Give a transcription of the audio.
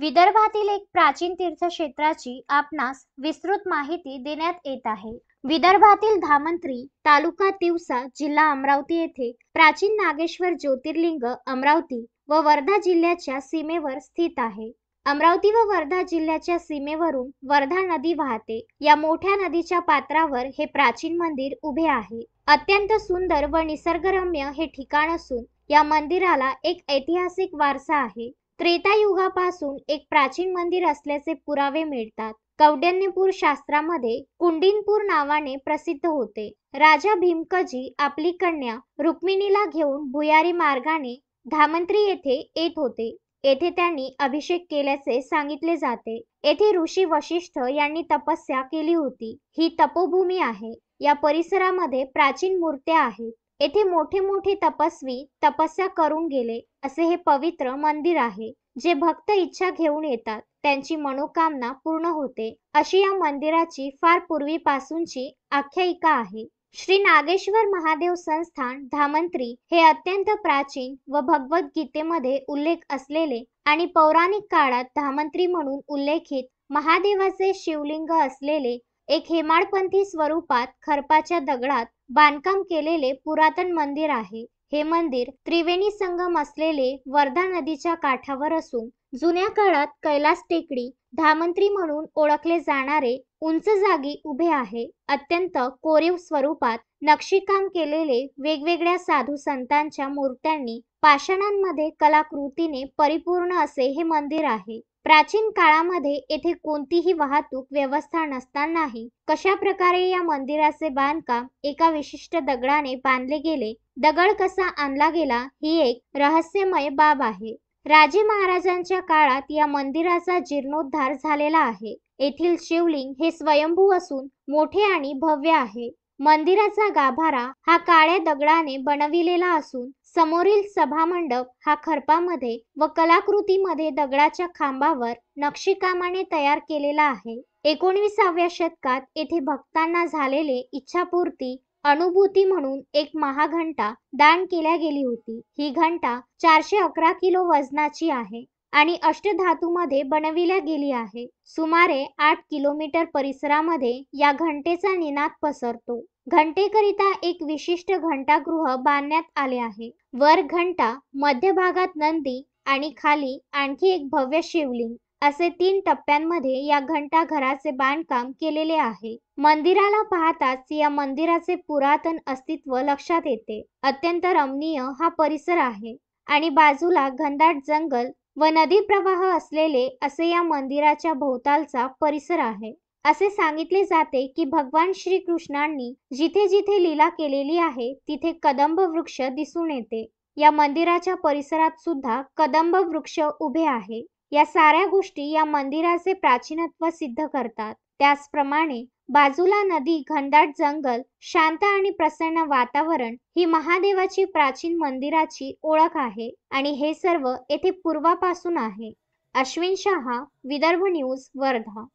विदर्भातील एक प्राचीन तीर्थक्षेत्राची आपणास विस्तृत माहिती देण्यात येत आहे विदर्भातील धामंत्री तालुका तिवसा जिल्हा अमरावती येथे प्राचीन नागेश्वर ज्योतिर्लिंग अमरावती व वर्धा जिल्ह्याच्या सीमेवर स्थित आहे अमरावती व वर्धा जिल्ह्याच्या सीमेवरून वर्धा नदी वाहते या मोठ्या नदीच्या पात्रावर हे प्राचीन मंदिर उभे आहे अत्यंत सुंदर व निसर्गरम्य हे ठिकाण असून या मंदिराला एक ऐतिहासिक वारसा आहे त्रेतायुगापासून एक प्राचीन मंदिर असल्याचे पुरावे मिळतात कौडण्यपूर शास्त्रामध्ये कुंडिनपूर नावाने प्रसिद्ध होते राजा भीमकजी आपली कन्या रुक्मिणीला घेऊन भुयारी मार्गाने धामंत्री येथे येत होते येथे त्यांनी अभिषेक केल्याचे सांगितले जाते येथे ऋषी वशिष्ठ यांनी तपस्या केली होती ही तपोभूमी आहे या परिसरामध्ये प्राचीन मूर्त्या आहेत येथे मोठे मोठे तपस्वी तपस्या करून गेले असे हे पवित्र मंदिर आहे जे भक्त इच्छा घेऊन येतात त्यांची मनोकामना पूर्ण होते अशी या मंदिराची फार पूर्वीपासूनची आख्यायिका आहे श्री नागेश्वर महादेव संस्थान धामंत्री हे अत्यंत प्राचीन व भगवद्गीतेमध्ये उल्लेख असलेले आणि पौराणिक काळात धामंत्री म्हणून उल्लेखित महादेवाचे शिवलिंग असलेले एक हेमाडपंथी स्वरूपात खरपाच्या दगडात बांधकाम केलेले पुरातन मंदिर आहे हे मंदिर त्रिवेणी संगम असलेले वर्धा नदीच्या काठावर असून जुन्या काळात कैलास टेकडी धामंत्री म्हणून ओळखले जाणारे उंच जागी उभे आहे अत्यंत कोरीव स्वरूपात नक्षीकाम केलेले वेगवेगळ्या साधू संतांच्या मूर्त्यांनी पाषाणांमध्ये कलाकृतीने परिपूर्ण असे हे मंदिर आहे प्राचीन काळामध्ये येथे कोणतीही वाहतूक व्यवस्था नसतानाही कशा प्रकारे या मंदिराचे बांधकाम एका विशिष्ट दगडाने बांधले गेले दगड कसा आणला गेला ही एक रहस्यमय बाब आहे राजे महाराजांच्या काळात या मंदिराचा जीर्णोद्धार झालेला आहे येथील शिवलिंग हे स्वयंभू असून मोठे आणि भव्य आहे मंदिराचा गाभारा हा काळ्या दगडाने बनविलेला असून समोरील सभामंडप हा खरपामध्ये व कलाकृतीमध्ये दगडाच्या खांबावर नक्षीकामाने तयार केलेला आहे एकोणविसाव्या शतकात येथे भक्तांना झालेले इच्छापूर्ती अनुभूती म्हणून एक महाघंटा दान केल्या गेली होती ही घंटा चारशे अकरा किलो वजनाची आहे आणि अष्टधातूमध्ये बनविल्या गेली आहे सुमारे आठ किलोमीटर परिसरामध्ये या घंटेचा निनाद पसरतो घंटेकरिता एक विशिष्ट घंटागृह बांधण्यात आले आहे वर घंटा मध्यभागात नंदी आणि खाली आणखी एक भव्य शिवलिंग असे तीन टप्प्यांमध्ये या घंटाघराचे बांधकाम केलेले आहे मंदिराला पाहताच या मंदिराचे पुरातन अस्तित्व लक्षात येते अत्यंत रमणीय हा परिसर आहे आणि बाजूला घनदाट जंगल व नदी प्रवाह असलेले असे या मंदिराच्या भोवतालचा परिसर आहे असे सांगितले जाते की भगवान श्रीकृष्णांनी जिथे जिथे लीला केलेली आहे तिथे कदंब वृक्ष दिसून येते या मंदिराच्या परिसरात सुद्धा कदंब वृक्ष उभे आहे या साऱ्या गोष्टी या मंदिराचे प्राचीनत्व सिद्ध करतात त्याचप्रमाणे बाजूला नदी घनदाट जंगल शांत आणि प्रसन्न वातावरण ही महादेवाची प्राचीन मंदिराची ओळख आहे आणि हे सर्व येथे पूर्वापासून आहे अश्विन शहा विदर्भ न्यूज वर्धा